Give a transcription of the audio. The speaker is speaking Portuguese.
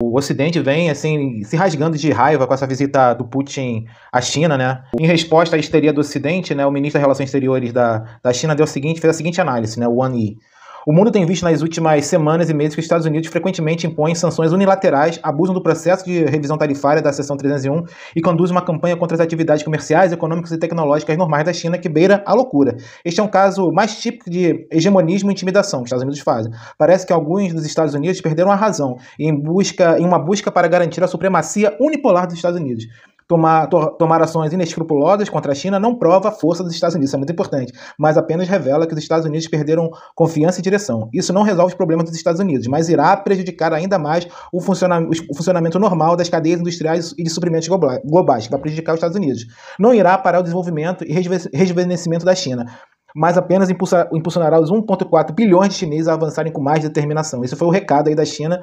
O Ocidente vem assim se rasgando de raiva com essa visita do Putin à China, né? Em resposta à histeria do Ocidente, né, o ministro das Relações Exteriores da, da China deu o seguinte, fez a seguinte análise, né, o Wang Yi. O mundo tem visto nas últimas semanas e meses que os Estados Unidos frequentemente impõem sanções unilaterais, abusam do processo de revisão tarifária da Seção 301 e conduzem uma campanha contra as atividades comerciais, econômicas e tecnológicas normais da China que beira a loucura. Este é um caso mais típico de hegemonismo e intimidação que os Estados Unidos fazem. Parece que alguns dos Estados Unidos perderam a razão em, busca, em uma busca para garantir a supremacia unipolar dos Estados Unidos tomar, to, tomar ações inescrupulosas contra a China não prova a força dos Estados Unidos, isso é muito importante, mas apenas revela que os Estados Unidos perderam confiança e direção. Isso não resolve os problemas dos Estados Unidos, mas irá prejudicar ainda mais o, funciona, o funcionamento normal das cadeias industriais e de suprimentos globais, que vai prejudicar os Estados Unidos. Não irá parar o desenvolvimento e rejuvenescimento da China, mas apenas impulsionará os 1,4 bilhões de chineses a avançarem com mais determinação. Isso foi o recado aí da China